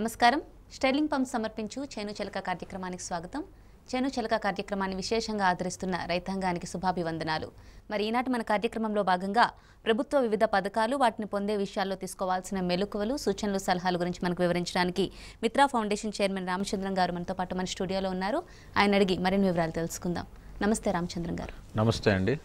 నమస్కారం sterling pump సమర్పించు చేను చిలక కార్యక్రమానికి స్వాగతం చేను చిలక కార్యక్రమాన్ని విశేషంగా ఆదరిస్తున్న రైతాంగానికి శుభాభివందనాలు మరి ఈనాటి మన కార్యక్రమంలో భాగంగా ప్రభుత్వ వివిధ పథకాలు వాటిని పొందే విషయాల్లో తీసుకోవాల్సిన మెలకువలు సూచనలు సలహాలు గురించి మనకు వివరించడానికి మిత్రా ఫౌండేషన్ చైర్మన్ రామచంద్రం గారు మనతో పాటు మన స్టూడియోలో ఉన్నారు ఆయన అడిగి మరిన్ని వివరాలు తెలుసుకుందాం నమస్తే రామచంద్రం గారు నమస్తే అండి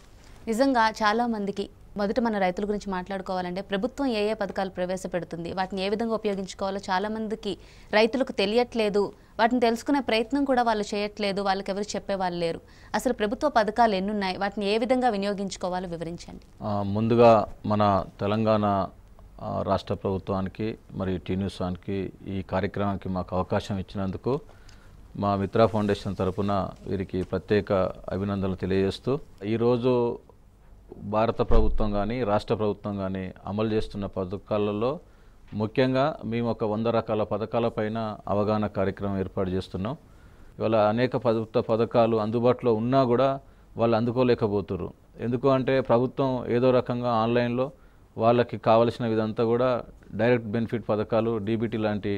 నిజంగా చాలామందికి మొదట మన రైతుల గురించి మాట్లాడుకోవాలంటే ప్రభుత్వం ఏ ఏ పథకాలు ప్రవేశపెడుతుంది వాటిని ఏ విధంగా ఉపయోగించుకోవాలో చాలామందికి రైతులకు తెలియట్లేదు వాటిని తెలుసుకునే ప్రయత్నం కూడా వాళ్ళు చేయట్లేదు వాళ్ళకి ఎవరు చెప్పేవాళ్ళు లేరు అసలు ప్రభుత్వ పథకాలు ఎన్నున్నాయి వాటిని ఏ విధంగా వినియోగించుకోవాలో వివరించండి ముందుగా మన తెలంగాణ రాష్ట్ర ప్రభుత్వానికి మరియు టీ న్యూస్ న్యూస్వానికి ఈ కార్యక్రమానికి మాకు అవకాశం ఇచ్చినందుకు మా మిత్ర ఫౌండేషన్ తరఫున వీరికి ప్రత్యేక అభినందనలు తెలియజేస్తూ ఈరోజు భారత ప్రభుత్వం కానీ రాష్ట్ర ప్రభుత్వం కానీ అమలు చేస్తున్న పథకాలలో ముఖ్యంగా మేము ఒక వంద రకాల పథకాలపైన అవగాహన కార్యక్రమం ఏర్పాటు చేస్తున్నాం ఇవాళ అనేక ప్రభుత్వ పథకాలు అందుబాటులో ఉన్నా కూడా వాళ్ళు అందుకోలేకపోతున్నారు ఎందుకు అంటే ప్రభుత్వం ఏదో రకంగా ఆన్లైన్లో వాళ్ళకి కావలసిన విధంతా కూడా డైరెక్ట్ బెనిఫిట్ పథకాలు డీబీటీ లాంటి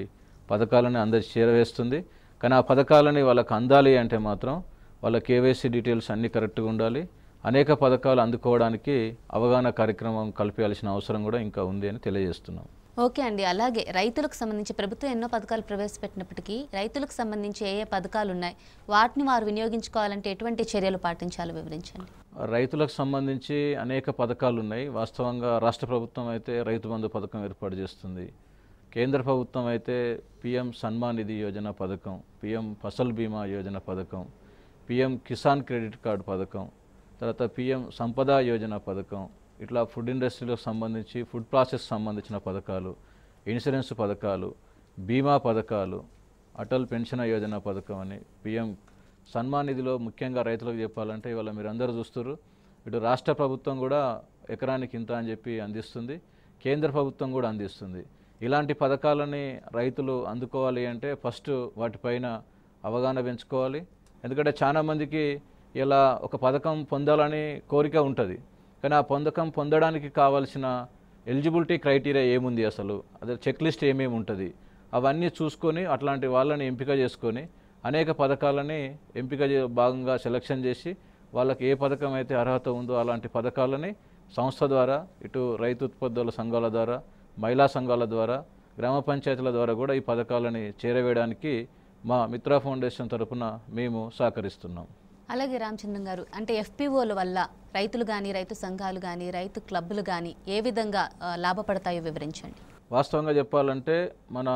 పథకాలని అందరి చేరవేస్తుంది కానీ ఆ పథకాలని వాళ్ళకి అందాలి అంటే మాత్రం వాళ్ళ కేవైసీ డీటెయిల్స్ అన్నీ కరెక్ట్గా ఉండాలి అనేక పథకాలు అందుకోవడానికి అవగాహన కార్యక్రమం కల్పించాల్సిన అవసరం కూడా ఇంకా ఉంది అని తెలియజేస్తున్నాం ఓకే అండి అలాగే రైతులకు సంబంధించి ప్రభుత్వం ఎన్నో పథకాలు ప్రవేశపెట్టినప్పటికీ రైతులకు సంబంధించి ఏ ఏ పథకాలు ఉన్నాయి వాటిని వారు వినియోగించుకోవాలంటే ఎటువంటి చర్యలు పాటించాలో వివరించండి రైతులకు సంబంధించి అనేక పథకాలు ఉన్నాయి వాస్తవంగా రాష్ట్ర ప్రభుత్వం అయితే రైతు బంధు పథకం ఏర్పాటు చేస్తుంది కేంద్ర ప్రభుత్వం అయితే పిఎం సన్మాన్ నిధి యోజన పథకం పిఎం ఫసల్ బీమా యోజన పథకం పిఎం కిసాన్ క్రెడిట్ కార్డు పథకం తర్వాత పిఎం సంపద యోజన పథకం ఇట్లా ఫుడ్ ఇండస్ట్రీలకు సంబంధించి ఫుడ్ ప్రాసెస్ సంబంధించిన పథకాలు ఇన్సూరెన్స్ పథకాలు బీమా పథకాలు అటల్ పెన్షన్ యోజన పథకం అని పిఎం సన్మాన్ నిధిలో ముఖ్యంగా రైతులకు చెప్పాలంటే ఇవాళ మీరు అందరూ చూస్తారు ఇటు రాష్ట్ర ప్రభుత్వం కూడా ఎకరానికి ఇంత అని చెప్పి అందిస్తుంది కేంద్ర ప్రభుత్వం కూడా అందిస్తుంది ఇలాంటి పథకాలని రైతులు అందుకోవాలి అంటే ఫస్ట్ వాటిపైన అవగాహన పెంచుకోవాలి ఎందుకంటే చాలామందికి ఇలా ఒక పథకం పొందాలని కోరిక ఉంటుంది కానీ ఆ పథకం పొందడానికి కావాల్సిన ఎలిజిబిలిటీ క్రైటీరియా ఏముంది అసలు అదే చెక్ లిస్ట్ ఏమేమి ఉంటుంది అవన్నీ చూసుకొని అట్లాంటి వాళ్ళని ఎంపిక చేసుకొని అనేక పథకాలని ఎంపిక భాగంగా సెలక్షన్ చేసి వాళ్ళకి ఏ పథకం అయితే అర్హత ఉందో అలాంటి పథకాలని సంస్థ ద్వారా ఇటు రైతు ఉత్పత్తుల సంఘాల ద్వారా మహిళా సంఘాల ద్వారా గ్రామ పంచాయతీల ద్వారా కూడా ఈ పథకాలని చేరవేయడానికి మా మిత్ర ఫౌండేషన్ తరఫున మేము సహకరిస్తున్నాం అలాగే రామచంద్రం గారు అంటే ఎఫ్పిఓల వల్ల రైతులు కానీ రైతు సంఘాలు కానీ రైతు క్లబ్లు కానీ ఏ విధంగా లాభపడతాయో వివరించండి వాస్తవంగా చెప్పాలంటే మన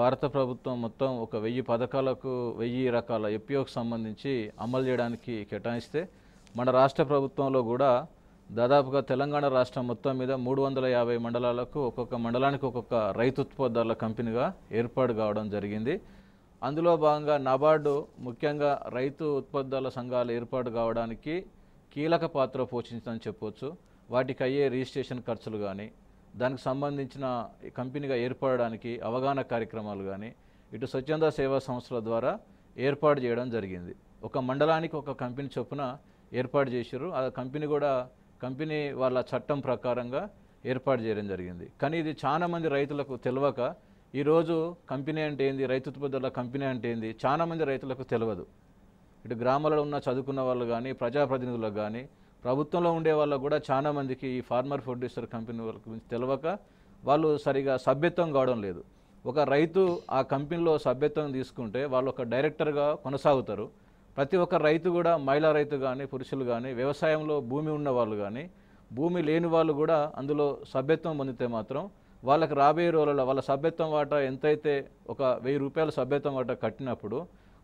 భారత ప్రభుత్వం మొత్తం ఒక వెయ్యి పథకాలకు వెయ్యి రకాల ఎఫ్పిఓకి సంబంధించి అమలు చేయడానికి కేటాయిస్తే మన రాష్ట్ర ప్రభుత్వంలో కూడా దాదాపుగా తెలంగాణ రాష్ట్రం మొత్తం మీద మూడు వందల యాభై మండలాలకు ఒక్కొక్క మండలానికి ఒక్కొక్క రైతు ఉత్పత్తుల కంపెనీగా ఏర్పాటు కావడం జరిగింది అందులో భాగంగా నబార్డు ముఖ్యంగా రైతు ఉత్పత్తుల సంఘాలు ఏర్పాటు కావడానికి కీలక పాత్ర పోషించిందని చెప్పవచ్చు వాటికి అయ్యే రిజిస్ట్రేషన్ ఖర్చులు కానీ దానికి సంబంధించిన కంపెనీగా ఏర్పడడానికి అవగాహన కార్యక్రమాలు కానీ ఇటు స్వచ్ఛంద సేవా సంస్థల ద్వారా ఏర్పాటు చేయడం జరిగింది ఒక మండలానికి ఒక కంపెనీ చొప్పున ఏర్పాటు చేశారు ఆ కంపెనీ కూడా కంపెనీ వాళ్ళ చట్టం ప్రకారంగా ఏర్పాటు చేయడం జరిగింది కానీ ఇది చాలామంది రైతులకు తెలియక ఈరోజు కంపెనీ అంటే ఏంది రైతు ఉత్పత్తుల కంపెనీ అంటే ఏంది చాలామంది రైతులకు తెలియదు ఇటు గ్రామాలలో ఉన్న చదువుకున్న వాళ్ళు కానీ ప్రజాప్రతినిధులకు కానీ ప్రభుత్వంలో ఉండే వాళ్ళకు కూడా చాలామందికి ఈ ఫార్మర్ ప్రొడ్యూసర్ కంపెనీ వాళ్ళ గురించి తెలియక వాళ్ళు సరిగా సభ్యత్వం కావడం లేదు ఒక రైతు ఆ కంపెనీలో సభ్యత్వం తీసుకుంటే వాళ్ళు ఒక డైరెక్టర్గా కొనసాగుతారు ప్రతి ఒక్క రైతు కూడా మహిళా రైతు కానీ పురుషులు కానీ వ్యవసాయంలో భూమి ఉన్న వాళ్ళు కానీ భూమి లేని వాళ్ళు కూడా అందులో సభ్యత్వం పొందితే మాత్రం వాళ్ళకి రాబోయే రోజులలో వాళ్ళ సభ్యత్వం వాటా ఎంతైతే ఒక వెయ్యి రూపాయల సభ్యత్వం వాటా కట్టినప్పుడు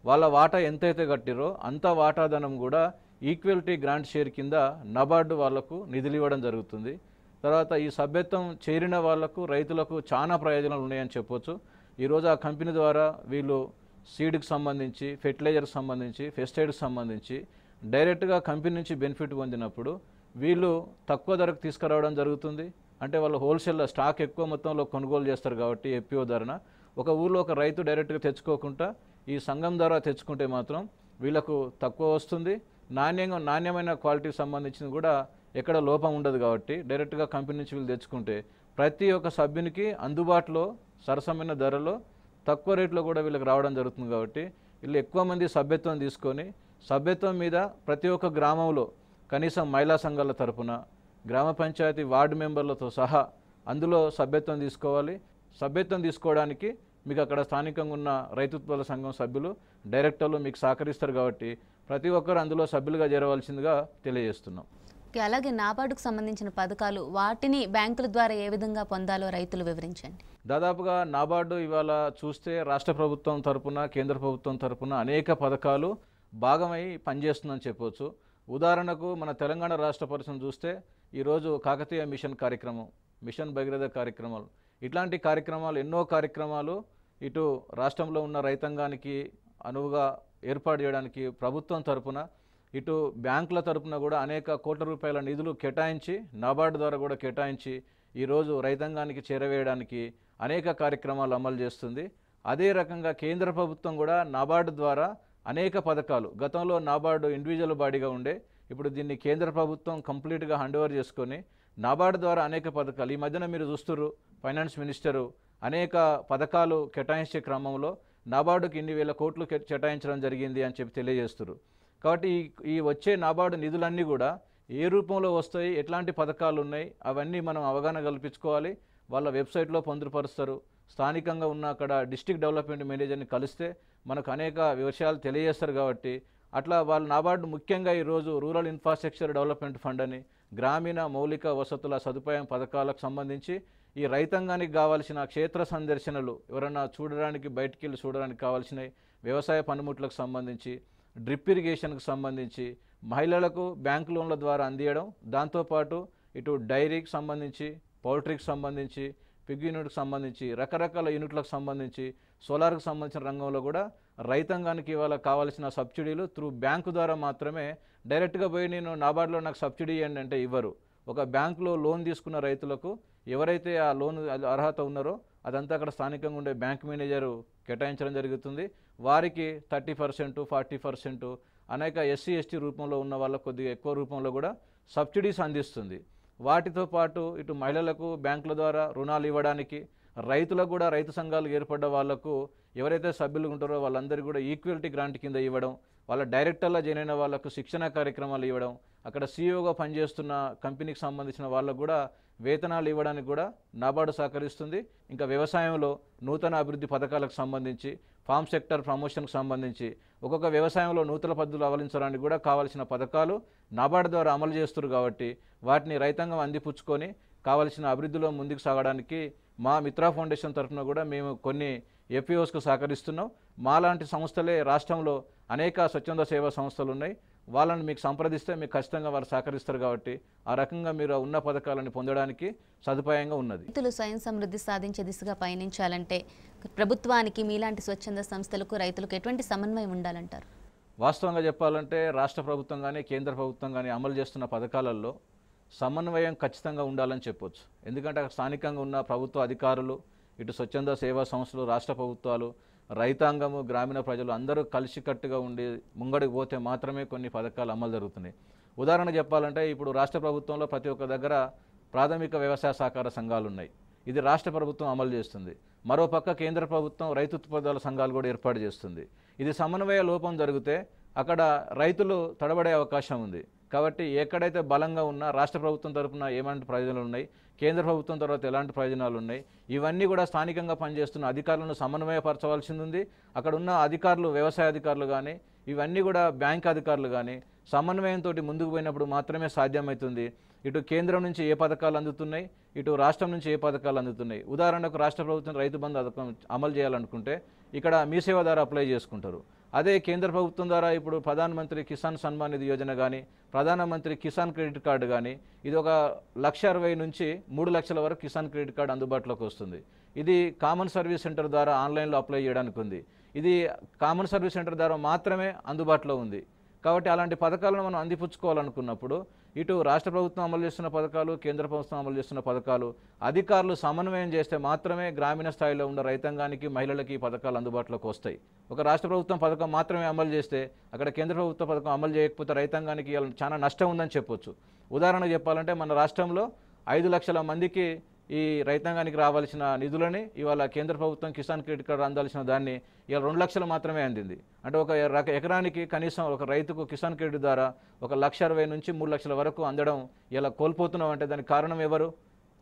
వాళ్ళ వాటా ఎంతైతే కట్టిరో అంత వాటాధనం కూడా ఈక్వల్టీ గ్రాంట్ షేర్ కింద నబార్డు వాళ్లకు నిధులు ఇవ్వడం జరుగుతుంది తర్వాత ఈ సభ్యత్వం చేరిన వాళ్లకు రైతులకు చాలా ప్రయోజనాలు ఉన్నాయని చెప్పొచ్చు ఈరోజు ఆ కంపెనీ ద్వారా వీళ్ళు సీడ్కి సంబంధించి ఫెర్టిలైజర్కి సంబంధించి ఫెస్టైడ్కి సంబంధించి డైరెక్ట్గా కంపెనీ నుంచి బెనిఫిట్ పొందినప్పుడు వీళ్ళు తక్కువ ధరకు తీసుకురావడం జరుగుతుంది అంటే వాళ్ళు హోల్సేల్ స్టాక్ ఎక్కువ మొత్తంలో కొనుగోలు చేస్తారు కాబట్టి ఎప్పిఓ ధరన ఒక ఊళ్ళో ఒక రైతు డైరెక్ట్గా తెచ్చుకోకుండా ఈ సంఘం ద్వారా తెచ్చుకుంటే మాత్రం వీళ్ళకు తక్కువ వస్తుంది నాణ్యంగా నాణ్యమైన క్వాలిటీకి సంబంధించిన కూడా ఎక్కడ లోపం ఉండదు కాబట్టి డైరెక్ట్గా కంపెనీ నుంచి వీళ్ళు తెచ్చుకుంటే ప్రతి ఒక్క సభ్యునికి అందుబాటులో సరసమైన ధరలో తక్కువ రేట్లో కూడా వీళ్ళకి రావడం జరుగుతుంది కాబట్టి వీళ్ళు ఎక్కువ మంది సభ్యత్వం తీసుకొని సభ్యత్వం మీద ప్రతి ఒక్క గ్రామంలో కనీసం మహిళా సంఘాల తరపున గ్రామ పంచాయతీ వార్డు మెంబర్లతో సహా అందులో సభ్యత్వం తీసుకోవాలి సభ్యత్వం తీసుకోవడానికి మీకు అక్కడ స్థానికంగా ఉన్న రైతుత్వాల సంఘం సభ్యులు డైరెక్టర్లు మీకు సహకరిస్తారు కాబట్టి ప్రతి ఒక్కరు అందులో సభ్యులుగా చేరవలసిందిగా తెలియజేస్తున్నాం అలాగే నాబార్డుకు సంబంధించిన పథకాలు వాటిని బ్యాంకుల ద్వారా ఏ విధంగా పొందాలో రైతులు వివరించండి దాదాపుగా నాబార్డు ఇవాళ చూస్తే రాష్ట్ర ప్రభుత్వం తరపున కేంద్ర ప్రభుత్వం తరపున అనేక పథకాలు భాగమై పనిచేస్తుందని చెప్పవచ్చు ఉదాహరణకు మన తెలంగాణ రాష్ట్ర పరిశ్రమ చూస్తే ఈరోజు కాకతీయ మిషన్ కార్యక్రమం మిషన్ భగీరథ కార్యక్రమాలు ఇట్లాంటి కార్యక్రమాలు ఎన్నో కార్యక్రమాలు ఇటు రాష్ట్రంలో ఉన్న రైతాంగానికి అనువుగా ఏర్పాటు చేయడానికి ప్రభుత్వం తరపున ఇటు బ్యాంకుల తరపున కూడా అనేక కోట్ల రూపాయల నిధులు కేటాయించి నాబార్డు ద్వారా కూడా కేటాయించి ఈరోజు రైతాంగానికి చేరవేయడానికి అనేక కార్యక్రమాలు అమలు చేస్తుంది అదే రకంగా కేంద్ర ప్రభుత్వం కూడా నాబార్డు ద్వారా అనేక పథకాలు గతంలో నాబార్డు ఇండివిజువల్ బాడీగా ఉండే ఇప్పుడు దీన్ని కేంద్ర ప్రభుత్వం కంప్లీట్గా హ్యాండ్ ఓవర్ చేసుకొని నాబార్డు ద్వారా అనేక పథకాలు ఈ మధ్యన మీరు చూస్తున్నారు ఫైనాన్స్ మినిస్టరు అనేక పథకాలు కేటాయించే క్రమంలో నాబార్డుకి ఇన్ని వేల కోట్లు కేటాయించడం జరిగింది అని చెప్పి తెలియజేస్తున్నారు కాబట్టి ఈ వచ్చే నాబార్డు నిధులన్నీ కూడా ఏ రూపంలో వస్తాయి ఎట్లాంటి పథకాలు ఉన్నాయి అవన్నీ మనం అవగాహన కల్పించుకోవాలి వాళ్ళ వెబ్సైట్లో పొందుపరుస్తారు స్థానికంగా ఉన్న అక్కడ డిస్టిక్ డెవలప్మెంట్ మేనేజర్ని కలిస్తే మనకు అనేక విషయాలు తెలియజేస్తారు కాబట్టి అట్లా వాళ్ళు నాబార్డు ముఖ్యంగా ఈరోజు రూరల్ ఇన్ఫ్రాస్ట్రక్చర్ డెవలప్మెంట్ ఫండ్ అని గ్రామీణ మౌలిక వసతుల సదుపాయం పథకాలకు సంబంధించి ఈ రైతాంగానికి కావాల్సిన క్షేత్ర సందర్శనలు ఎవరైనా చూడడానికి బయటికి వెళ్ళి చూడడానికి కావాల్సినవి వ్యవసాయ పనిముట్లకు సంబంధించి డ్రిప్ ఇరిగేషన్కు సంబంధించి మహిళలకు బ్యాంక్ లోన్ల ద్వారా అందియడం దాంతోపాటు ఇటు డైరీకి సంబంధించి పౌల్ట్రీకి సంబంధించి పిగ్ యూనిట్కి సంబంధించి రకరకాల యూనిట్లకు సంబంధించి సోలార్కి సంబంధించిన రంగంలో కూడా రైతాంగానికి ఇవాళ కావాల్సిన సబ్సిడీలు త్రూ బ్యాంకు ద్వారా మాత్రమే డైరెక్ట్గా పోయి నేను నాబార్డులో నాకు సబ్సిడీ ఇవ్వండి అంటే ఇవ్వరు ఒక బ్యాంకులో లోన్ తీసుకున్న రైతులకు ఎవరైతే ఆ లోన్ అర్హత ఉన్నారో అదంతా అక్కడ స్థానికంగా ఉండే బ్యాంక్ మేనేజరు కేటాయించడం జరుగుతుంది వారికి థర్టీ పర్సెంట్ ఫార్టీ పర్సెంట్ అనేక ఎస్సీ ఎస్టీ రూపంలో ఉన్న వాళ్ళకు కొద్దిగా ఎక్కువ రూపంలో కూడా సబ్సిడీస్ అందిస్తుంది వాటితో పాటు ఇటు మహిళలకు బ్యాంకుల ద్వారా రుణాలు ఇవ్వడానికి రైతులకు కూడా రైతు సంఘాలు ఏర్పడ్డ వాళ్ళకు ఎవరైతే సభ్యులు ఉంటారో వాళ్ళందరికీ కూడా ఈక్వాలిటీ గ్రాంట్ కింద ఇవ్వడం వాళ్ళ డైరెక్టర్లా జాయిన్ అయిన వాళ్ళకు శిక్షణ కార్యక్రమాలు ఇవ్వడం అక్కడ సీఈఓగా పనిచేస్తున్న కంపెనీకి సంబంధించిన వాళ్ళకు కూడా వేతనాలు ఇవ్వడానికి కూడా నాబార్డు సహకరిస్తుంది ఇంకా వ్యవసాయంలో నూతన అభివృద్ధి పథకాలకు సంబంధించి ఫామ్ సెక్టర్ ప్రమోషన్కు సంబంధించి ఒక్కొక్క వ్యవసాయంలో నూతన పద్ధతులు అవలించడానికి కూడా కావాల్సిన పథకాలు నాబార్డు ద్వారా అమలు చేస్తున్నారు కాబట్టి వాటిని రైతాంగం అందిపుచ్చుకొని కావలసిన అభివృద్ధిలో ముందుకు సాగడానికి మా మిత్రా ఫౌండేషన్ తరఫున కూడా మేము కొన్ని ఎఫ్పిఓస్కు e సహకరిస్తున్నాం మాలాంటి సంస్థలే రాష్ట్రంలో అనేక స్వచ్ఛంద సేవా సంస్థలు ఉన్నాయి వాళ్ళని మీకు సంప్రదిస్తే మీకు ఖచ్చితంగా వారు సహకరిస్తారు కాబట్టి ఆ రకంగా మీరు ఉన్న పథకాలను పొందడానికి సదుపాయంగా ఉన్నది రైతులు స్వయం సమృద్ధి సాధించే దిశగా పయనించాలంటే ప్రభుత్వానికి మీలాంటి స్వచ్ఛంద సంస్థలకు రైతులకు ఎటువంటి సమన్వయం ఉండాలంటారు వాస్తవంగా చెప్పాలంటే రాష్ట్ర ప్రభుత్వం కానీ కేంద్ర ప్రభుత్వం కానీ అమలు చేస్తున్న పథకాలలో సమన్వయం ఖచ్చితంగా ఉండాలని చెప్పొచ్చు ఎందుకంటే అక్కడ స్థానికంగా ఉన్న ప్రభుత్వ అధికారులు ఇటు స్వచ్ఛంద సేవా సంస్థలు రాష్ట్ర ప్రభుత్వాలు రైతాంగము గ్రామీణ ప్రజలు అందరూ కలిసికట్టుగా ఉండి ముంగడికి పోతే మాత్రమే కొన్ని పథకాలు అమలు జరుగుతున్నాయి ఉదాహరణ చెప్పాలంటే ఇప్పుడు రాష్ట్ర ప్రభుత్వంలో ప్రతి ఒక్క దగ్గర ప్రాథమిక వ్యవసాయ సహకార సంఘాలు ఉన్నాయి ఇది రాష్ట్ర ప్రభుత్వం అమలు చేస్తుంది మరోపక్క కేంద్ర ప్రభుత్వం రైతు ఉత్పత్తుల సంఘాలు కూడా ఏర్పాటు చేస్తుంది ఇది సమన్వయ లోపం జరిగితే అక్కడ రైతులు తడబడే అవకాశం ఉంది కాబట్టి ఎక్కడైతే బలంగా ఉన్నా రాష్ట్ర ప్రభుత్వం తరఫున ఏమంటే ప్రయోజనాలు ఉన్నాయి కేంద్ర ప్రభుత్వం తర్వాత ఎలాంటి ప్రయోజనాలు ఉన్నాయి ఇవన్నీ కూడా స్థానికంగా పనిచేస్తున్న అధికారులను సమన్వయపరచవలసింది ఉంది అక్కడ ఉన్న అధికారులు వ్యవసాయ అధికారులు కానీ ఇవన్నీ కూడా బ్యాంక్ అధికారులు కానీ సమన్వయంతో ముందుకు పోయినప్పుడు మాత్రమే సాధ్యమవుతుంది ఇటు కేంద్రం నుంచి ఏ పథకాలు అందుతున్నాయి ఇటు రాష్ట్రం నుంచి ఏ పథకాలు అందుతున్నాయి ఉదాహరణకు రాష్ట్ర ప్రభుత్వం రైతు బంధు అమలు చేయాలనుకుంటే ఇక్కడ మీ సేవ ద్వారా అప్లై చేసుకుంటారు అదే కేంద్ర ప్రభుత్వం ద్వారా ఇప్పుడు ప్రధానమంత్రి కిసాన్ సన్మాన్ నిధి యోజన కానీ ప్రధానమంత్రి కిసాన్ క్రెడిట్ కార్డు కానీ ఇది ఒక లక్ష అరవై నుంచి మూడు లక్షల వరకు కిసాన్ క్రెడిట్ కార్డు అందుబాటులోకి వస్తుంది ఇది కామన్ సర్వీస్ సెంటర్ ద్వారా ఆన్లైన్లో అప్లై చేయడానికి ఉంది ఇది కామన్ సర్వీస్ సెంటర్ ద్వారా మాత్రమే అందుబాటులో ఉంది కాబట్టి అలాంటి పథకాలను మనం అందిపుచ్చుకోవాలనుకున్నప్పుడు ఇటు రాష్ట్ర ప్రభుత్వం అమలు చేస్తున్న పథకాలు కేంద్ర ప్రభుత్వం అమలు చేస్తున్న పథకాలు అధికారులు సమన్వయం చేస్తే మాత్రమే గ్రామీణ స్థాయిలో ఉన్న రైతాంగానికి మహిళలకి ఈ పథకాలు అందుబాటులోకి వస్తాయి ఒక రాష్ట్ర ప్రభుత్వం పథకం మాత్రమే అమలు చేస్తే అక్కడ కేంద్ర ప్రభుత్వ పథకం అమలు చేయకపోతే రైతాంగానికి చాలా నష్టం ఉందని చెప్పొచ్చు ఉదాహరణ చెప్పాలంటే మన రాష్ట్రంలో ఐదు లక్షల మందికి ఈ రైతాంగానికి రావాల్సిన నిధులని ఇవాళ కేంద్ర ప్రభుత్వం కిసాన్ క్రెడిట్ కార్డు అందాల్సిన దాన్ని ఇవాళ రెండు లక్షలు మాత్రమే అందింది అంటే ఒక ఎకరానికి కనీసం ఒక రైతుకు కిసాన్ క్రెడిట్ ద్వారా ఒక లక్ష అరవై నుంచి మూడు లక్షల వరకు అందడం ఇలా కోల్పోతున్నాం అంటే దానికి కారణం ఎవరు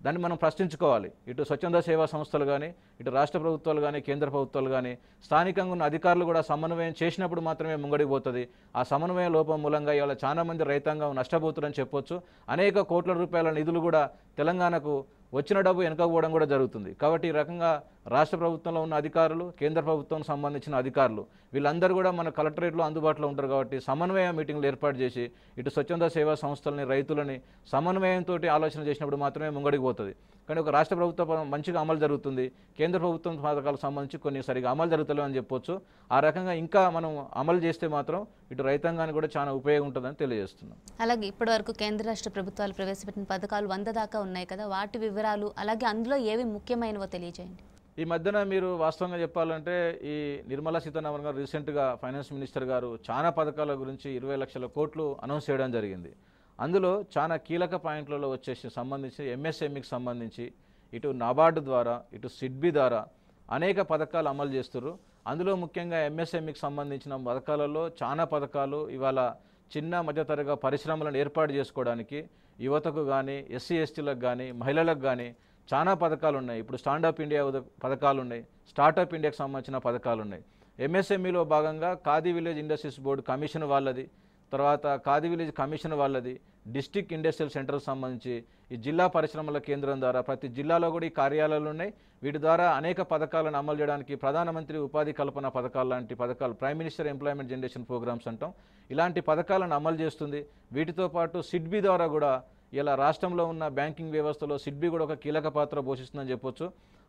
దాన్ని మనం ప్రశ్నించుకోవాలి ఇటు స్వచ్ఛంద సేవా సంస్థలు కానీ ఇటు రాష్ట్ర ప్రభుత్వాలు కానీ కేంద్ర ప్రభుత్వాలు కానీ స్థానికంగా ఉన్న అధికారులు కూడా సమన్వయం చేసినప్పుడు మాత్రమే ముంగడిపోతుంది ఆ సమన్వయ లోపం మూలంగా ఇవాళ చాలామంది రైతాంగం నష్టపోతుందని చెప్పొచ్చు అనేక కోట్ల రూపాయల నిధులు కూడా తెలంగాణకు వచ్చిన డబ్బు వెనకపోవడం కూడా జరుగుతుంది కాబట్టి ఈ రకంగా రాష్ట్ర ప్రభుత్వంలో ఉన్న అధికారులు కేంద్ర ప్రభుత్వం సంబంధించిన అధికారులు వీళ్ళందరూ కూడా మన కలెక్టరేట్లో అందుబాటులో ఉంటారు కాబట్టి సమన్వయ మీటింగ్లు ఏర్పాటు చేసి ఇటు స్వచ్ఛంద సేవా సంస్థలని రైతులని సమన్వయంతో ఆలోచన చేసినప్పుడు మాత్రమే ముంగడికి పోతుంది కానీ ఒక రాష్ట్ర ప్రభుత్వం మంచిగా అమలు జరుగుతుంది కేంద్ర ప్రభుత్వం పథకాలకు సంబంధించి కొన్ని సరిగా అమలు జరుగుతలేవని చెప్పొచ్చు ఆ రకంగా ఇంకా మనం అమలు చేస్తే మాత్రం ఇటు రైతాంగానికి కూడా చాలా ఉపయోగం ఉంటుందని తెలియజేస్తున్నాం అలాగే ఇప్పటి వరకు కేంద్ర రాష్ట్ర ప్రభుత్వాలు ప్రవేశపెట్టిన పథకాలు వంద దాకా ఉన్నాయి కదా వాటి వివరాలు అలాగే అందులో ఏవి ముఖ్యమైనవో తెలియజేయండి ఈ మధ్యన మీరు వాస్తవంగా చెప్పాలంటే ఈ నిర్మలా సీతారామన్ గారు రీసెంట్గా ఫైనాన్స్ మినిస్టర్ గారు చాలా పథకాల గురించి ఇరవై లక్షల కోట్లు అనౌన్స్ చేయడం జరిగింది అందులో చాలా కీలక పాయింట్లలో వచ్చేసి సంబంధించి ఎంఎస్ఎంఈకి సంబంధించి ఇటు నాబార్డు ద్వారా ఇటు సిడ్బి ద్వారా అనేక పథకాలు అమలు చేస్తున్నారు అందులో ముఖ్యంగా ఎంఎస్ఎంఈకి సంబంధించిన పథకాలలో చాలా పథకాలు ఇవాళ చిన్న మధ్యతరగా పరిశ్రమలను ఏర్పాటు చేసుకోవడానికి యువతకు కానీ ఎస్సీ ఎస్టీలకు కానీ మహిళలకు కానీ చాలా పథకాలు ఉన్నాయి ఇప్పుడు స్టాండప్ ఇండియా పథకాలు ఉన్నాయి స్టార్టప్ ఇండియాకి సంబంధించిన పథకాలు ఉన్నాయి ఎంఎస్ఎంఈలో భాగంగా Khadi village industries board commission వాళ్ళది తర్వాత ఖాదీ విలేజ్ కమిషన్ వాళ్ళది డిస్టిక్ ఇండస్ట్రియల్ సెంటర్ సంబంధించి ఈ జిల్లా పరిశ్రమల కేంద్రం ద్వారా ప్రతి జిల్లాలో కూడా ఈ కార్యాలయాలు ఉన్నాయి వీటి ద్వారా అనేక పథకాలను అమలు చేయడానికి ప్రధానమంత్రి ఉపాధి కల్పన పథకాలు లాంటి పథకాలు prime minister employment generation programmes అంటాం ఇలాంటి పథకాలను అమలు చేస్తుంది వీటితో పాటు సిడ్బీ ద్వారా కూడా ఇలా రాష్ట్రంలో ఉన్న బ్యాంకింగ్ వ్యవస్థలో సిడ్బీ కూడా ఒక కీలక పాత్ర పోషిస్తుందని చెప్పొచ్చు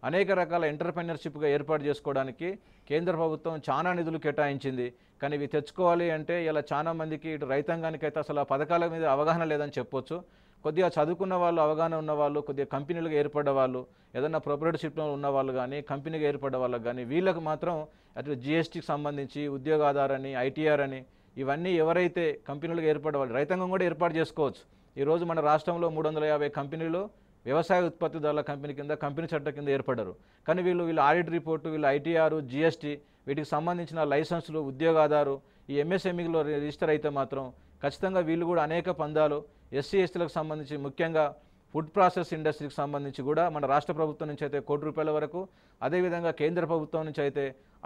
అనేక రకాల ఎంటర్ప్రెన్యూర్షిప్గా ఏర్పాటు చేసుకోవడానికి కేంద్ర ప్రభుత్వం చాలా నిధులు కేటాయించింది కానీ ఇవి తెచ్చుకోవాలి అంటే ఇలా చాలా మందికి ఇటు రైతాంగానికైతే అసలు ఆ పథకాల మీద అవగాహన లేదని చెప్పొచ్చు కొద్దిగా చదువుకున్న వాళ్ళు అవగాహన ఉన్న వాళ్ళు కొద్దిగా కంపెనీలుగా ఏర్పడ్డ వాళ్ళు ఏదైనా ప్రొపరేటర్షిప్లో ఉన్న వాళ్ళు కానీ కంపెనీగా ఏర్పడ్డ వాళ్ళకి కానీ వీళ్ళకి మాత్రం అటు జిఎస్టీకి సంబంధించి ఉద్యోగ అని ఐటీఆర్ అని ఇవన్నీ ఎవరైతే కంపెనీలుగా ఏర్పడ్డ వాళ్ళు రైతాంగం కూడా ఏర్పాటు చేసుకోవచ్చు ఈరోజు మన రాష్ట్రంలో మూడు వందల యాభై కంపెనీలు వ్యవసాయ ఉత్పత్తిదారుల కంపెనీ కింద కంపెనీ చట్ట కింద ఏర్పడరు కానీ వీళ్ళు వీళ్ళ ఆడిట్ రిపోర్టు వీళ్ళు ఐటీఆర్ జిఎస్టీ వీటికి సంబంధించిన లైసెన్సులు ఉద్యోగాధారు ఈ ఎంఎస్ఎంఈలో రిజిస్టర్ అయితే మాత్రం ఖచ్చితంగా వీళ్ళు కూడా అనేక పందాలు ఎస్సీ ఎస్టీలకు సంబంధించి ముఖ్యంగా ఫుడ్ ప్రాసెస్ ఇండస్ట్రీకి సంబంధించి కూడా మన రాష్ట్ర ప్రభుత్వం నుంచి అయితే కోటి రూపాయల వరకు అదేవిధంగా కేంద్ర ప్రభుత్వం నుంచి అయితే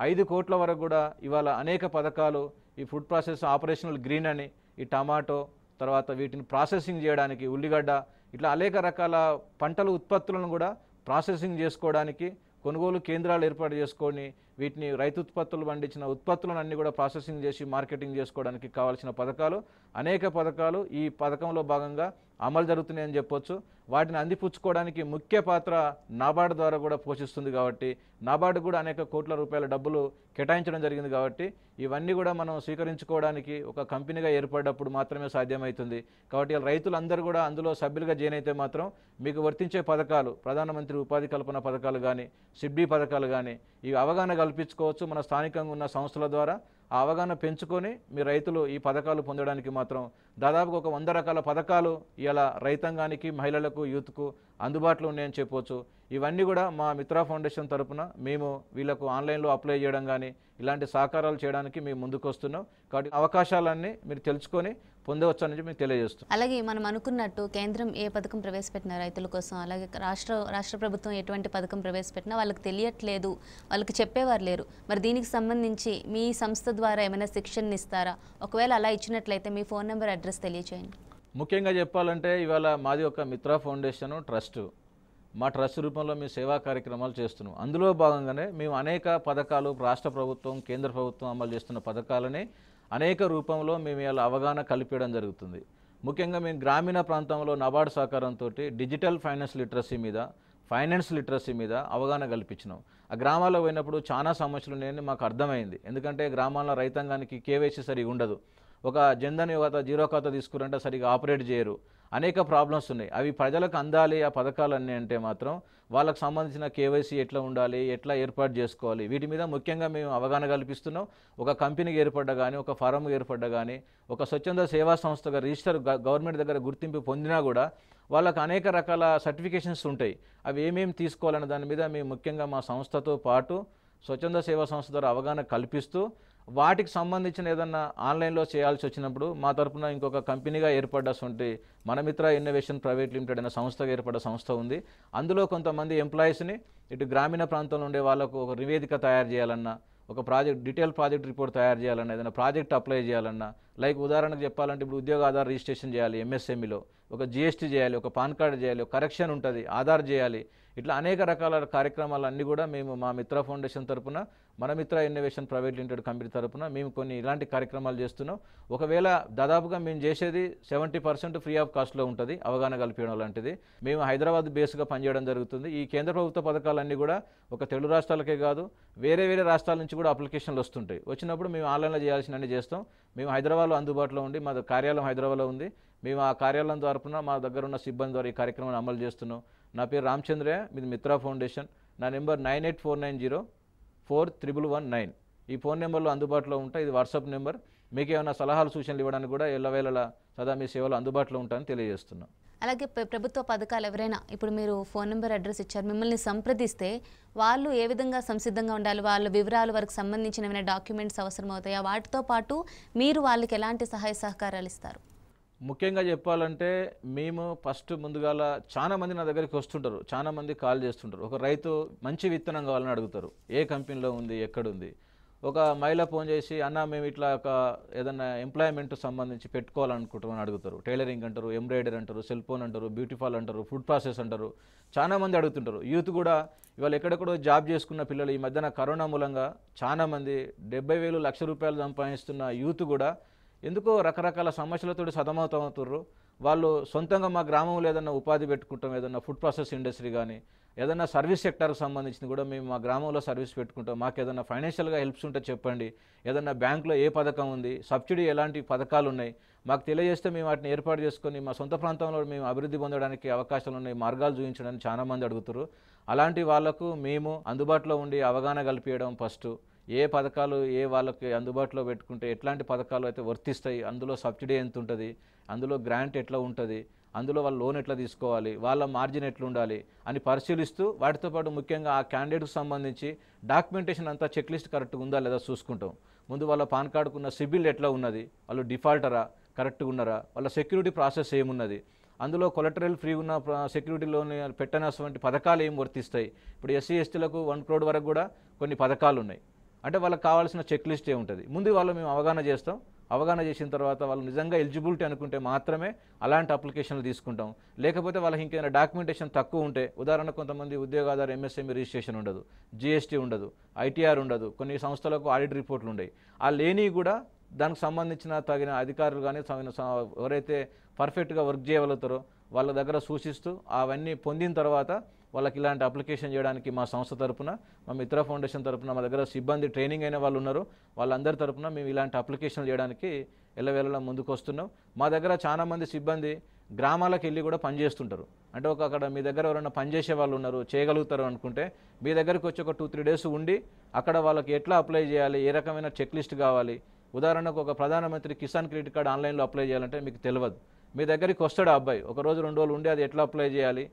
ఐదు కోట్ల వరకు కూడా ఇవాళ అనేక పథకాలు ఈ ఫుడ్ ప్రాసెస్ ఆపరేషనల్ గ్రీన్ అని ఈ టమాటో తర్వాత వీటిని ప్రాసెసింగ్ చేయడానికి ఉల్లిగడ్డ ఇట్లా అనేక రకాల పంటల ఉత్పత్తులను కూడా ప్రాసెసింగ్ చేసుకోవడానికి కొనుగోలు కేంద్రాలు ఏర్పాటు చేసుకొని వీటిని రైతు ఉత్పత్తులు పండించిన ఉత్పత్తులను అన్ని కూడా ప్రాసెసింగ్ చేసి మార్కెటింగ్ చేసుకోవడానికి కావాల్సిన పథకాలు అనేక పథకాలు ఈ పథకంలో భాగంగా అమలు జరుగుతున్నాయని చెప్పొచ్చు వాటిని అందిపుచ్చుకోవడానికి ముఖ్య పాత్ర నాబార్డు ద్వారా కూడా పోషిస్తుంది కాబట్టి నాబార్డు కూడా అనేక కోట్ల రూపాయల డబ్బులు కేటాయించడం జరిగింది కాబట్టి ఇవన్నీ కూడా మనం స్వీకరించుకోవడానికి ఒక కంపెనీగా ఏర్పడినప్పుడు మాత్రమే సాధ్యమవుతుంది కాబట్టి రైతులందరూ కూడా అందులో సభ్యులుగా జాయిన్ అయితే మాత్రం మీకు వర్తించే పథకాలు ప్రధానమంత్రి ఉపాధి కల్పన పథకాలు కానీ సిడ్బీ పథకాలు కానీ ఇవి అవగాహన కల్పించుకోవచ్చు మన స్థానికంగా ఉన్న సంస్థల ద్వారా ఆ అవగాహన పెంచుకొని మీ రైతులు ఈ పథకాలు పొందడానికి మాత్రం దాదాపు ఒక వంద రకాల పథకాలు ఇలా రైతాంగానికి మహిళలకు పిల్లలకు యూత్కు అందుబాటులో ఉన్నాయని చెప్పవచ్చు ఇవన్నీ కూడా మా మిత్ర ఫౌండేషన్ తరపున మేము వీళ్ళకు ఆన్లైన్లో అప్లై చేయడం కానీ ఇలాంటి సహకారాలు చేయడానికి మేము ముందుకు వస్తున్నాం కాబట్టి అవకాశాలన్నీ మీరు తెలుసుకొని పొందవచ్చు అనేది మేము తెలియజేస్తున్నాం అలాగే మనం అనుకున్నట్టు కేంద్రం ఏ పథకం ప్రవేశపెట్టిన రైతుల కోసం అలాగే రాష్ట్ర రాష్ట్ర ప్రభుత్వం ఎటువంటి పథకం ప్రవేశపెట్టినా వాళ్ళకి తెలియట్లేదు వాళ్ళకి చెప్పేవారు లేరు మరి దీనికి సంబంధించి మీ సంస్థ ద్వారా ఏమైనా శిక్షణ ఇస్తారా ఒకవేళ అలా ఇచ్చినట్లయితే మీ ఫోన్ నెంబర్ అడ్రస్ తెలియచేయండి ముఖ్యంగా చెప్పాలంటే ఇవాళ మాది ఒక మిత్ర ఫౌండేషన్ ట్రస్ట్ మా ట్రస్ట్ రూపంలో మేము సేవా కార్యక్రమాలు చేస్తున్నాం అందులో భాగంగానే మేము అనేక పథకాలు రాష్ట్ర ప్రభుత్వం కేంద్ర ప్రభుత్వం అమలు చేస్తున్న పథకాలని అనేక రూపంలో మేము ఇలా అవగాహన కల్పించడం జరుగుతుంది ముఖ్యంగా మేము గ్రామీణ ప్రాంతంలో నబార్డు సహకారంతో డిజిటల్ ఫైనాన్స్ లిటరసీ మీద ఫైనాన్స్ లిటరసీ మీద అవగాహన కల్పించినాం ఆ గ్రామాల్లో పోయినప్పుడు చాలా సమస్యలు ఉన్నాయని మాకు అర్థమైంది ఎందుకంటే గ్రామాల్లో రైతాంగానికి కేవైసీ సరిగా ఉండదు ఒక జన్ధన్ యువత జీరో ఖాతా తీసుకురంటే సరిగా ఆపరేట్ చేయరు అనేక ప్రాబ్లమ్స్ ఉన్నాయి అవి ప్రజలకు అందాలి ఆ పథకాలన్నీ అంటే మాత్రం వాళ్ళకు సంబంధించిన కేవైసీ ఎట్లా ఉండాలి ఎట్లా ఏర్పాటు చేసుకోవాలి వీటి మీద ముఖ్యంగా మేము అవగాహన కల్పిస్తున్నాం ఒక కంపెనీకి ఏర్పడ్డ కానీ ఒక ఫారం ఏర్పడ్డ కానీ ఒక స్వచ్ఛంద సేవా సంస్థగా రిజిస్టర్ గవర్నమెంట్ దగ్గర గుర్తింపు పొందినా కూడా వాళ్ళకు అనేక రకాల సర్టిఫికేషన్స్ ఉంటాయి అవి ఏమేమి తీసుకోవాలనే దాని మీద మేము ముఖ్యంగా మా సంస్థతో పాటు స్వచ్ఛంద సేవా సంస్థ ద్వారా అవగాహన కల్పిస్తూ వాటికి సంబంధించిన ఏదన్నా ఆన్లైన్లో చేయాల్సి వచ్చినప్పుడు మా తరపున ఇంకొక కంపెనీగా మన మనమిత్ర ఇన్నోవేషన్ ప్రైవేట్ లిమిటెడ్ అనే సంస్థగా ఏర్పడ్డ సంస్థ ఉంది అందులో కొంతమంది ఎంప్లాయీస్ని ఇటు గ్రామీణ ప్రాంతంలో ఉండే వాళ్ళకు ఒక నివేదిక తయారు చేయాలన్నా ఒక ప్రాజెక్ట్ డీటెయిల్ ప్రాజెక్ట్ రిపోర్ట్ తయారు చేయాలన్నా ఏదైనా ప్రాజెక్ట్ అప్లై చేయాలన్నా లైక్ ఉదాహరణకు చెప్పాలంటే ఇప్పుడు ఉద్యోగ ఆధార్ రిజిస్ట్రేషన్ చేయాలి ఎంఎస్ఎంఈలో ఒక జిఎస్టీ చేయాలి ఒక పాన్ కార్డు చేయాలి ఒక కరెక్షన్ ఉంటుంది ఆధార్ చేయాలి ఇట్లా అనేక రకాల కార్యక్రమాలన్నీ కూడా మేము మా మిత్ర ఫౌండేషన్ తరఫున Manamitra innovation private limited company తరపున మేము కొన్ని ఇలాంటి కార్యక్రమాలు చేస్తున్నాం ఒకవేళ దాదాపుగా మేము చేసేది సెవెంటీ పర్సెంట్ ఫ్రీ ఆఫ్ కాస్ట్లో ఉంటుంది అవగాహన కల్పించడం లాంటిది మేము హైదరాబాద్ బేస్గా పనిచేయడం జరుగుతుంది ఈ కేంద్ర ప్రభుత్వ పథకాలన్నీ కూడా ఒక తెలుగు రాష్ట్రాలకే కాదు వేరే వేరే రాష్ట్రాల నుంచి కూడా అప్లికేషన్లు వస్తుంటాయి వచ్చినప్పుడు మేము ఆన్లైన్లో చేయాల్సినవి చేస్తాం మేము హైదరాబాద్లో అందుబాటులో ఉండి మా కార్యాలయం హైదరాబాద్లో ఉంది మేము ఆ కార్యాలయం తరపున మా దగ్గర ఉన్న సిబ్బంది ద్వారా ఈ కార్యక్రమాన్ని అమలు చేస్తున్నాం నా పేరు రామచంద్రయ్య మీది మిత్రా ఫౌండేషన్ నా number nine eight four nine zero four triple one nine ఈ ఫోన్ నెంబర్లు అందుబాటులో ఉంటాయి ఇది వాట్సాప్ నెంబర్ మీకు ఏమైనా సలహాలు సూచనలు ఇవ్వడానికి కూడా ఎల్లవేళలా సదా మీ సేవలు అందుబాటులో ఉంటాయని తెలియజేస్తున్నాం అలాగే ప్రభుత్వ పథకాలు ఎవరైనా ఇప్పుడు మీరు ఫోన్ నెంబర్ అడ్రస్ ఇచ్చారు మిమ్మల్ని సంప్రదిస్తే వాళ్ళు ఏ విధంగా సంసిద్ధంగా ఉండాలి వాళ్ళ వివరాలు వారికి సంబంధించిన ఏమైనా డాక్యుమెంట్స్ అవసరమవుతాయా వాటితో పాటు మీరు వాళ్ళకి ఎలాంటి సహాయ సహకారాలు ఇస్తారు ముఖ్యంగా చెప్పాలంటే మేము ఫస్ట్ ముందుగాల మంది నా దగ్గరికి వస్తుంటారు చాలామంది కాల్ చేస్తుంటారు ఒక రైతు మంచి విత్తనం కావాలని అడుగుతారు ఏ కంపెనీలో ఉంది ఎక్కడుంది ఒక మహిళ ఫోన్ చేసి అన్న మేము ఇట్లా ఒక ఏదైనా ఎంప్లాయ్మెంట్ సంబంధించి పెట్టుకోవాలనుకుంటామని అడుగుతారు టైలరింగ్ అంటారు ఎంబ్రాయిడరీ అంటారు సెల్ ఫోన్ అంటారు బ్యూటిఫాల్ అంటారు ఫుడ్ ప్రాసెస్ అంటారు చాలామంది అడుగుతుంటారు యూత్ కూడా ఇవాళ ఎక్కడెక్కడో జాబ్ చేసుకున్న పిల్లలు ఈ మధ్యన కరోనా మూలంగా చాలామంది డెబ్బై వేలు లక్ష రూపాయలు సంపాదిస్తున్న యూత్ కూడా ఎందుకో రకరకాల సమస్యలతో సతమతమవుతుర్రు వాళ్ళు సొంతంగా మా గ్రామంలో ఏదన్నా ఉపాధి పెట్టుకుంటాం ఏదన్నా ఫుడ్ ప్రాసెస్ ఇండస్ట్రీ కానీ ఏదన్నా సర్వీస్ సెక్టార్కి సంబంధించింది కూడా మేము మా గ్రామంలో సర్వీస్ పెట్టుకుంటాం మాకు ఏదైనా ఫైనాన్షియల్గా హెల్ప్స్ ఉంటే చెప్పండి ఏదన్నా బ్యాంకులో ఏ పథకం ఉంది సబ్సిడీ ఎలాంటి పథకాలు ఉన్నాయి మాకు తెలియజేస్తే మేము వాటిని ఏర్పాటు చేసుకొని మా సొంత ప్రాంతంలో మేము అభివృద్ధి పొందడానికి అవకాశాలు ఉన్నాయి మార్గాలు చూపించడానికి చాలామంది అడుగుతారు అలాంటి వాళ్లకు మేము అందుబాటులో ఉండి అవగాహన కల్పించడం ఫస్ట్ ఏ పథకాలు ఏ వాళ్ళకి అందుబాటులో పెట్టుకుంటే ఎట్లాంటి పథకాలు అయితే వర్తిస్తాయి అందులో సబ్సిడీ ఎంత ఉంటుంది అందులో గ్రాంట్ ఎట్లా ఉంటుంది అందులో వాళ్ళు లోన్ ఎట్లా తీసుకోవాలి వాళ్ళ మార్జిన్ ఎట్లా ఉండాలి అని పరిశీలిస్తూ వాటితో పాటు ముఖ్యంగా ఆ క్యాండిడేట్కు సంబంధించి డాక్యుమెంటేషన్ అంతా చెక్ లిస్ట్ కరెక్ట్గా ఉందా లేదా చూసుకుంటాం ముందు వాళ్ళ పాన్ కార్డుకున్న సిబిల్ ఎట్లా ఉన్నది వాళ్ళు డిఫాల్టరా కరెక్ట్గా ఉన్నారా వాళ్ళ సెక్యూరిటీ ప్రాసెస్ ఏమున్నది అందులో కొలెటరల్ ఫ్రీ ఉన్న సెక్యూరిటీ లోన్ పెట్టనటువంటి పథకాలు ఏం వర్తిస్తాయి ఇప్పుడు ఎస్సీ ఎస్టీలకు వన్ క్రోడ్ వరకు కూడా కొన్ని పథకాలు ఉన్నాయి అంటే వాళ్ళకి కావాల్సిన చెక్ లిస్టే ఉంటుంది ముందు వాళ్ళు మేము అవగాహన చేస్తాం అవగాహన చేసిన తర్వాత వాళ్ళు నిజంగా ఎలిజిబిలిటీ అనుకుంటే మాత్రమే అలాంటి అప్లికేషన్లు తీసుకుంటాం లేకపోతే వాళ్ళకి ఇంకేమైనా డాక్యుమెంటేషన్ తక్కువ ఉంటే ఉదాహరణ కొంతమంది ఉద్యోగాధార ఎంఎస్ఎంఈ e రిజిస్ట్రేషన్ ఉండదు జిఎస్టీ ఉండదు ఐటీఆర్ ఉండదు కొన్ని సంస్థలకు ఆడిట్ రిపోర్ట్లు ఉండవు ఆ లేని కూడా దానికి సంబంధించిన తగిన అధికారులు కానీ ఎవరైతే పర్ఫెక్ట్గా వర్క్ చేయగలుగుతారో వాళ్ళ దగ్గర సూచిస్తూ అవన్నీ పొందిన తర్వాత వాళ్ళకి ఇలాంటి అప్లికేషన్ చేయడానికి మా సంస్థ తరపున మా మిత్ర ఫౌండేషన్ తరపున మా దగ్గర సిబ్బంది ట్రైనింగ్ అయిన వాళ్ళు ఉన్నారు వాళ్ళందరి తరపున మేము ఇలాంటి అప్లికేషన్లు చేయడానికి వెళ్ళడం ముందుకు వస్తున్నాం మా దగ్గర చాలామంది సిబ్బంది గ్రామాలకు వెళ్ళి కూడా పనిచేస్తుంటారు అంటే ఒక అక్కడ మీ దగ్గర ఎవరైనా పనిచేసే వాళ్ళు ఉన్నారు చేయగలుగుతారు అనుకుంటే మీ దగ్గరికి వచ్చి ఒక టూ త్రీ డేస్ ఉండి అక్కడ వాళ్ళకి ఎట్లా అప్లై చేయాలి ఏ రకమైన చెక్ లిస్ట్ కావాలి ఉదాహరణకు ఒక ప్రధానమంత్రి కిసాన్ క్రెడిట్ కార్డు ఆన్లైన్లో అప్లై చేయాలంటే మీకు తెలియదు మీ దగ్గరికి వస్తాడు ఆ అబ్బాయి ఒక రోజు రెండు రోజులు ఉండి అది ఎట్లా అప్లై చేయాలి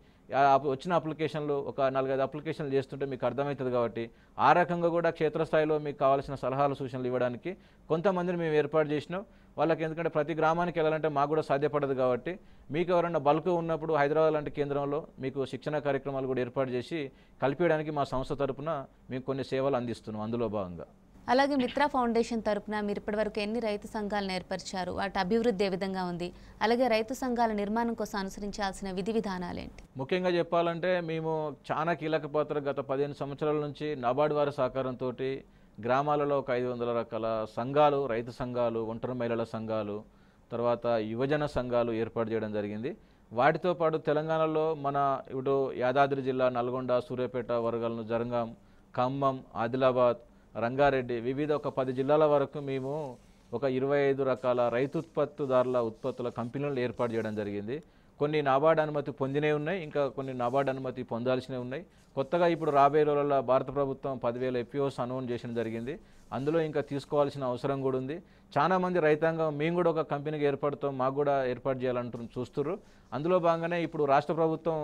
వచ్చిన అప్లికేషన్లు ఒక నాలుగైదు అప్లికేషన్లు చేస్తుంటే మీకు అర్థమవుతుంది కాబట్టి ఆ రకంగా కూడా క్షేత్రస్థాయిలో మీకు కావాల్సిన సలహాలు సూచనలు ఇవ్వడానికి కొంతమందిని మేము ఏర్పాటు చేసినాం వాళ్ళకి ఎందుకంటే ప్రతి గ్రామానికి వెళ్ళాలంటే మాకు కూడా సాధ్యపడదు కాబట్టి మీకు ఎవరైనా బల్క్ ఉన్నప్పుడు హైదరాబాద్ లాంటి కేంద్రంలో మీకు శిక్షణ కార్యక్రమాలు కూడా ఏర్పాటు చేసి కలిపేయడానికి మా సంస్థ తరఫున మేము కొన్ని సేవలు అందిస్తున్నాం అందులో భాగంగా అలాగే మిత్ర ఫౌండేషన్ తరపున మీరు ఇప్పటివరకు ఎన్ని రైతు సంఘాలను ఏర్పరిచారు వాటి అభివృద్ధి ఏ విధంగా ఉంది అలాగే రైతు సంఘాల నిర్మాణం కోసం అనుసరించాల్సిన విధి విధానాలు ఏంటి ముఖ్యంగా చెప్పాలంటే మేము చాలా కీలక పాత్ర గత పదిహేను సంవత్సరాల నుంచి నాబార్డు వారి సహకారంతో గ్రామాలలో ఒక ఐదు వందల రకాల సంఘాలు రైతు సంఘాలు ఒంటరి మహిళల సంఘాలు తర్వాత యువజన సంఘాలు ఏర్పాటు చేయడం జరిగింది వాటితో పాటు తెలంగాణలో మన ఇప్పుడు యాదాద్రి జిల్లా నల్గొండ సూర్యాపేట వరగలను జరంగం ఖమ్మం ఆదిలాబాద్ రంగారెడ్డి వివిధ ఒక పది జిల్లాల వరకు మేము ఒక ఇరవై ఐదు రకాల రైతు ఉత్పత్తిదారుల ఉత్పత్తుల కంపెనీలను ఏర్పాటు చేయడం జరిగింది కొన్ని నాబార్డు అనుమతి పొందినవి ఉన్నాయి ఇంకా కొన్ని నాబార్డు అనుమతి పొందాల్సినవి ఉన్నాయి కొత్తగా ఇప్పుడు రాబోయే రోజుల్లో భారత ప్రభుత్వం పదివేల ఎపిఓస్ e అనౌన్స్ చేయడం జరిగింది అందులో ఇంకా తీసుకోవాల్సిన అవసరం కూడా ఉంది చాలామంది రైతాంగం మేము కూడా ఒక కంపెనీకి ఏర్పడతాం మాకు కూడా ఏర్పాటు చేయాలంటు చూస్తున్నారు అందులో భాగంగానే ఇప్పుడు రాష్ట్ర ప్రభుత్వం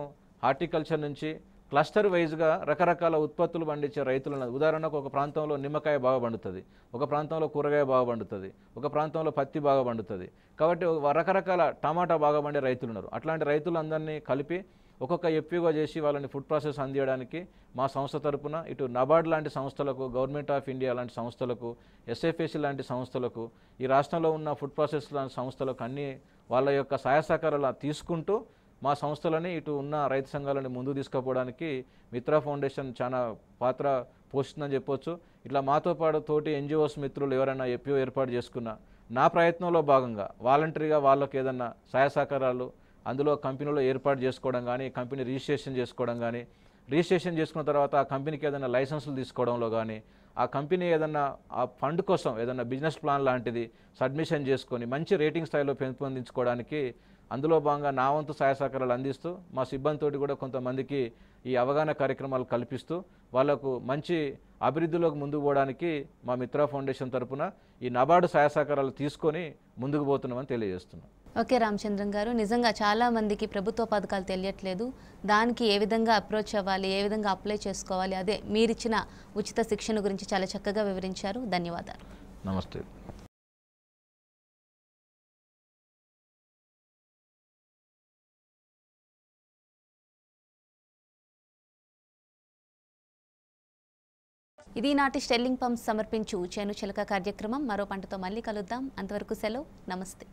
హార్టికల్చర్ నుంచి క్లస్టర్ వైజ్గా రకరకాల ఉత్పత్తులు పండించే రైతులు ఉదాహరణకు ఒక ప్రాంతంలో నిమ్మకాయ బాగా పండుతుంది ఒక ప్రాంతంలో కూరగాయ బాగా పండుతుంది ఒక ప్రాంతంలో పత్తి బాగా పండుతుంది కాబట్టి రకరకాల టమాటా బాగా పండే రైతులు ఉన్నారు అట్లాంటి రైతులందరినీ కలిపి ఒక్కొక్క ఎప్పిగా చేసి వాళ్ళని ఫుడ్ ప్రాసెస్ అందియడానికి మా సంస్థ తరపున ఇటు నబార్డ్ లాంటి సంస్థలకు గవర్నమెంట్ ఆఫ్ ఇండియా లాంటి సంస్థలకు ఎస్ఎఫ్ఎస్సి లాంటి సంస్థలకు ఈ రాష్ట్రంలో ఉన్న ఫుడ్ ప్రాసెస్ లాంటి సంస్థలకు అన్నీ వాళ్ళ యొక్క సహాయ సహకారాలు తీసుకుంటూ మా సంస్థలని ఇటు ఉన్న రైతు సంఘాలని ముందు తీసుకుపోవడానికి మిత్రా ఫౌండేషన్ చాలా పాత్ర పోషిస్తుందని చెప్పొచ్చు ఇట్లా మాతో పాటు తోటి ఎన్జిఓస్ మిత్రులు ఎవరైనా ఎపిఓ ఏర్పాటు చేసుకున్నా నా ప్రయత్నంలో భాగంగా వాలంటరీగా వాళ్ళకి ఏదన్నా సహాయ సహకారాలు అందులో కంపెనీలో ఏర్పాటు చేసుకోవడం కానీ కంపెనీ రిజిస్ట్రేషన్ చేసుకోవడం కానీ రిజిస్ట్రేషన్ చేసుకున్న తర్వాత ఆ కంపెనీకి ఏదైనా లైసెన్సులు తీసుకోవడంలో కానీ ఆ కంపెనీ ఏదన్నా ఆ ఫండ్ కోసం ఏదన్నా బిజినెస్ ప్లాన్ లాంటిది సబ్మిషన్ చేసుకొని మంచి రేటింగ్ స్థాయిలో పెంపొందించుకోవడానికి అందులో భాగంగా నా వంతు సహాయ సహకారాలు అందిస్తూ మా సిబ్బందితోటి కూడా కొంతమందికి ఈ అవగాహన కార్యక్రమాలు కల్పిస్తూ వాళ్లకు మంచి అభివృద్ధిలోకి ముందుకు పోవడానికి మా మిత్ర ఫౌండేషన్ తరఫున ఈ నబార్డు సహాయ సహకారాలు తీసుకొని ముందుకు పోతున్నామని తెలియజేస్తున్నాం ఓకే రామచంద్రం గారు నిజంగా చాలామందికి ప్రభుత్వ పథకాలు తెలియట్లేదు దానికి ఏ విధంగా అప్రోచ్ అవ్వాలి ఏ విధంగా అప్లై చేసుకోవాలి అదే మీరిచ్చిన ఉచిత శిక్షణ గురించి చాలా చక్కగా వివరించారు ధన్యవాదాలు నమస్తే ఇది నాటి స్టెల్లింగ్ పంప్ సమర్పించు చేను చిలక కార్యక్రమం మరో పంటతో మళ్ళీ కలుద్దాం అంతవరకు సెలవు నమస్తే